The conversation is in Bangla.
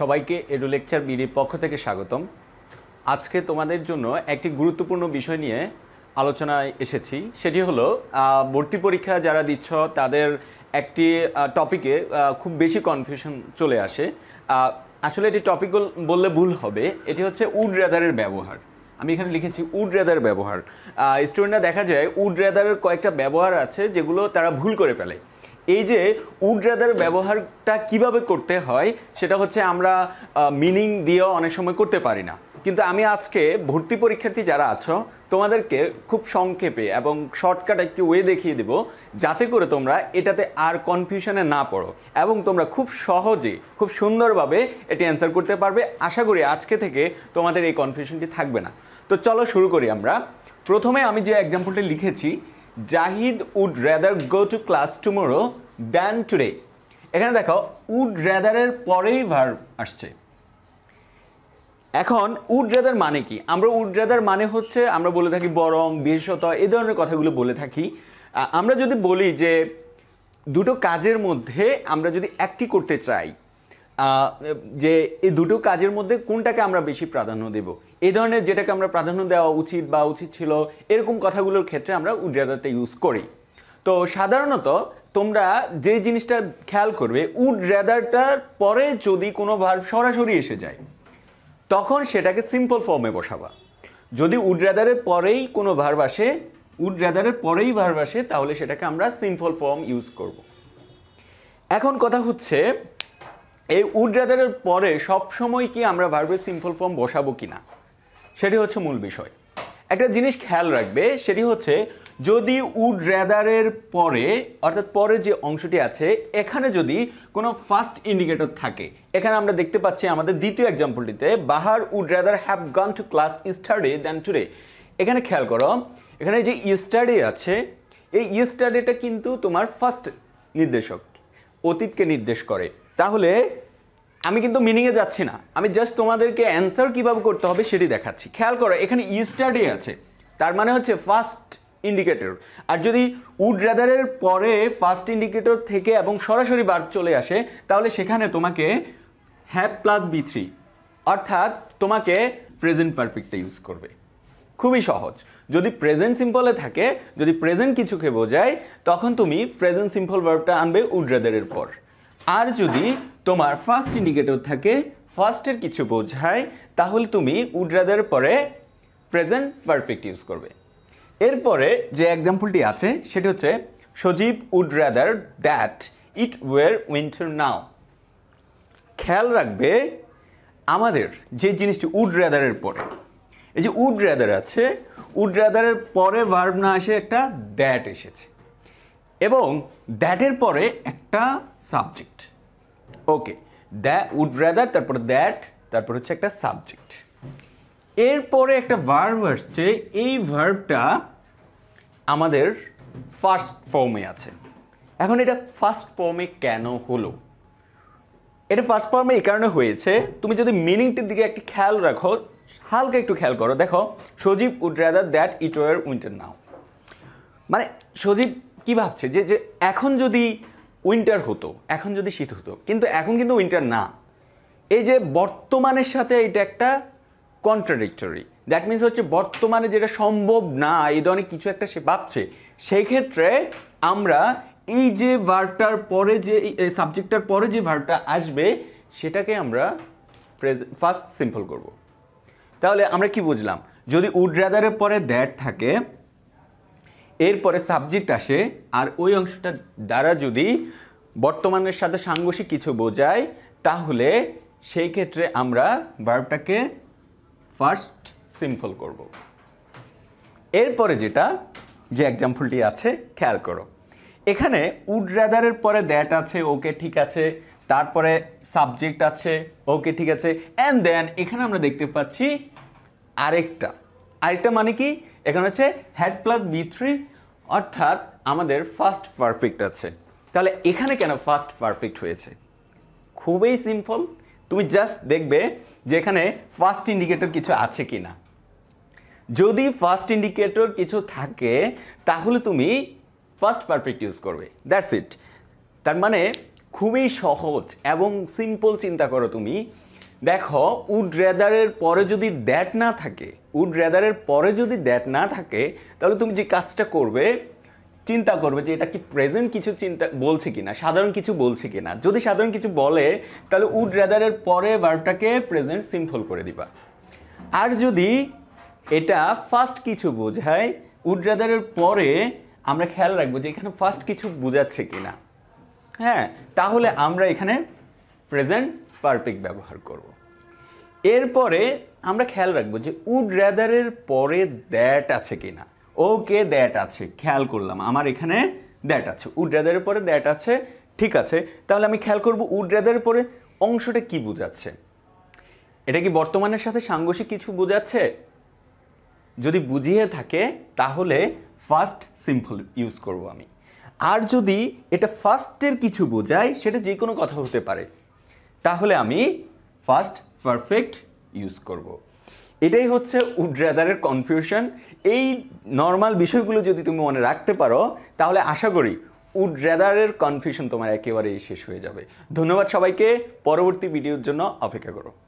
সবাইকে এডু লেকচার বিডির পক্ষ থেকে স্বাগতম আজকে তোমাদের জন্য একটি গুরুত্বপূর্ণ বিষয় নিয়ে আলোচনায় এসেছি সেটি হলো ভর্তি পরীক্ষা যারা দিচ্ছ তাদের একটি টপিকে খুব বেশি কনফিউশন চলে আসে আসলে এটি টপিক বললে ভুল হবে এটি হচ্ছে উড রেদারের ব্যবহার আমি এখানে লিখেছি উড রেদার ব্যবহার স্টুডেন্টরা দেখা যায় উড রেদারের কয়েকটা ব্যবহার আছে যেগুলো তারা ভুল করে ফেলে এই যে উড ব্যবহারটা কিভাবে করতে হয় সেটা হচ্ছে আমরা মিনিং দিয়েও অনেক সময় করতে পারি না কিন্তু আমি আজকে ভর্তি পরীক্ষার্থী যারা আছো তোমাদেরকে খুব সংক্ষেপে এবং শর্টকাট একটি ওয়ে দেখিয়ে দেব যাতে করে তোমরা এটাতে আর কনফিউশনে না পড়ো এবং তোমরা খুব সহজে খুব সুন্দরভাবে এটি অ্যান্সার করতে পারবে আশা করি আজকে থেকে তোমাদের এই কনফিউশনটি থাকবে না তো চলো শুরু করি আমরা প্রথমে আমি যে এক্সাম্পলটি লিখেছি Zahid would rather go to class tomorrow than today এখানে দেখো উড রেদারের পরেই ভার আসছে এখন উড রেদার মানে কি আমরা উড রেদার মানে হচ্ছে আমরা বলে থাকি বরং বিশেষত এই ধরনের কথাগুলো বলে থাকি আমরা যদি বলি যে দুটো কাজের মধ্যে আমরা যদি একটি করতে চাই যে এই দুটো কাজের মধ্যে কোনটাকে আমরা বেশি প্রাধান্য দেব এই ধরনের যেটাকে আমরা প্রাধান্য দেওয়া উচিত বা উচিত ছিল এরকম কথাগুলোর ক্ষেত্রে আমরা উড রেদারটা ইউজ করি তো সাধারণত তোমরা যে জিনিসটা খেয়াল করবে উড রেদারটার পরে যদি কোনো ভার সরাসরি এসে যায় তখন সেটাকে সিম্পল ফর্মে বসাবা যদি উড রেদারের পরেই কোনো ভার্ব আসে উড রেদারের পরেই ভার্ব আসে তাহলে সেটাকে আমরা সিম্পল ফর্ম ইউজ করব এখন কথা হচ্ছে এই উড রাদারের পরে সবসময় কি আমরা ভার্বের সিম্পল ফর্ম বসাবো কি না সেটি হচ্ছে মূল বিষয় একটা জিনিস খেয়াল রাখবে সেটি হচ্ছে যদি উড রেদারের পরে অর্থাৎ পরে যে অংশটি আছে এখানে যদি কোনো ফার্স্ট ইন্ডিকেটর থাকে এখানে আমরা দেখতে পাচ্ছি আমাদের দ্বিতীয় এক্সাম্পলটিতে Bahar would rather have gone to class yesterday than today এখানে খেয়াল করো এখানে যে ইস্টারডে আছে এই ইস্টারডেটা কিন্তু তোমার ফার্স্ট নির্দেশক অতীতকে নির্দেশ করে তাহলে আমি কিন্তু মিনিংয়ে যাচ্ছি না আমি জাস্ট তোমাদেরকে অ্যান্সার কীভাবে করতে হবে সেটি দেখাচ্ছি খেয়াল করো এখানে ইস্টাডি আছে তার মানে হচ্ছে ফার্স্ট ইন্ডিকেটর আর যদি উড রেদারের পরে ফার্স্ট ইন্ডিকেটর থেকে এবং সরাসরি বার চলে আসে তাহলে সেখানে তোমাকে হ্যাপ প্লাস বি থ্রি অর্থাৎ তোমাকে প্রেজেন্ট পারফেক্টটা ইউজ করবে খুবই সহজ যদি প্রেজেন্ট সিম্পলে থাকে যদি প্রেজেন্ট কিছুকে বোঝায় তখন তুমি প্রেজেন্ট সিম্পল ভার্বটা আনবে উড রেদারের পর আর যদি তোমার ফার্স্ট ইন্ডিকেটর থাকে ফার্স্টের কিছু বোঝায় তাহলে তুমি উড্রাদের পরে প্রেজেন্ট পারফেক্ট ইউজ করবে এরপরে যে এক্সাম্পলটি আছে সেটি হচ্ছে Sajib would rather that it were winter now খেয়াল রাখবে আমাদের যে জিনিসটি উড রাদারের পরে এই যে উড রাদার আছে উড রাদারের পরে ভার্ব না এসে একটা দ্যাট এসেছে এবং দ্যাটের পরে একটা subject okay the would rather তারপর দ্যাট তারপর হচ্ছে একটা সাবজেক্ট এরপরে একটা ভার্ভ আসছে এই ভার্ভটা আমাদের ফার্স্ট ফর্মে আছে এখন এটা ফার্স্ট ফর্মে কেন হলো এটা ফার্স্ট ফর্মে এই কারণে হয়েছে তুমি যদি মিনিংটির দিকে একটি খেয়াল রাখো হালকা একটু খেয়াল করো দেখো Sajib would rather that it were winter now মানে সজীব কী ভাবছে যে যে এখন যদি উইন্টার হতো এখন যদি শীত হতো কিন্তু এখন কিন্তু উইন্টার না এই যে বর্তমানের সাথে এটা একটা কন্ট্রাডিক্টরি দ্যাট মিন্স হচ্ছে বর্তমানে যেটা সম্ভব না এই ধরনের কিছু একটা সে ভাবছে সেই ক্ষেত্রে আমরা এই যে ভার্ভটার পরে যে সাবজেক্টটার পরে যে ভার্ভটা আসবে সেটাকে আমরা ফার্স্ট সিম্পল করব। তাহলে আমরা কি বুঝলাম যদি উড রাদারের পরে দ্যাট থাকে এরপরে সাবজেক্ট আসে আর ওই অংশটা দ্বারা যদি বর্তমানের সাথে সাংঘর্ষিক কিছু বোঝায় তাহলে সেই ক্ষেত্রে আমরা ভার্ভটাকে ফার্স্ট সিম্পল করব এরপরে যেটা যে এক্সাম্পলটি আছে খেয়াল করো এখানে উড রাদারের পরে দ্যাট আছে ওকে ঠিক আছে তারপরে সাবজেক্ট আছে ওকে ঠিক আছে অ্যান্ড দেন এখানে আমরা দেখতে পাচ্ছি আরেকটা আরেকটা মানে কি এখানে হচ্ছে হ্যাড প্লাস বি থ্রি অর্থাৎ আমাদের ফার্স্ট পারফেক্ট আছে তাহলে এখানে কেন ফার্স্ট পারফেক্ট হয়েছে খুবই সিম্পল তুমি জাস্ট দেখবে যে এখানে ফার্স্ট ইন্ডিকেটর কিছু আছে কি না যদি ফার্স্ট ইন্ডিকেটর কিছু থাকে তাহলে তুমি ফার্স্ট পারফেক্ট ইউজ করবে দ্যাটস ইট তার মানে খুবই সহজ এবং সিম্পল চিন্তা করো তুমি দেখো উড রেদারের পরে যদি দ্যাট না থাকে উড রেদারের পরে যদি দ্যাট না থাকে তাহলে তুমি যে কাজটা করবে চিন্তা করবে যে এটা কি প্রেজেন্ট কিছু চিন্তা বলছে কি না সাধারণ কিছু বলছে কি না যদি সাধারণ কিছু বলে তাহলে উড রেদারের পরে ভার্বটাকে প্রেজেন্ট সিম্পল করে দিবা আর যদি এটা ফার্স্ট কিছু বোঝায় উড রেদারের পরে আমরা খেয়াল রাখবো যে এখানে ফার্স্ট কিছু বোঝাচ্ছে কি না হ্যাঁ তাহলে আমরা এখানে প্রেজেন্ট পারফেক্ট ব্যবহার করব। এরপরে আমরা খেয়াল রাখবো যে উড রেদারের পরে দ্যাট আছে কি না ওকে দ্যাট আছে খেয়াল করলাম আমার এখানে দ্যাট আছে উড রেদারের পরে দ্যাট আছে ঠিক আছে তাহলে আমি খেয়াল করব উড রেদারের পরে অংশটা কি বোঝাচ্ছে এটা কি বর্তমানের সাথে সাংঘর্ষিক কিছু বোঝাচ্ছে যদি বুঝিয়ে থাকে তাহলে ফার্স্ট সিম্পল ইউজ করব আমি আর যদি এটা ফার্স্টের কিছু বোঝায় সেটা যে কোনো কথা হতে পারে তাহলে আমি ফার্স্ট পারফেক্ট ইউজ করব। এটাই হচ্ছে উড কনফিউশন এই নর্মাল বিষয়গুলো যদি তুমি মনে রাখতে পারো তাহলে আশা করি উড রেদারের কনফিউশন তোমার একেবারেই শেষ হয়ে যাবে ধন্যবাদ সবাইকে পরবর্তী ভিডিওর জন্য অপেক্ষা করো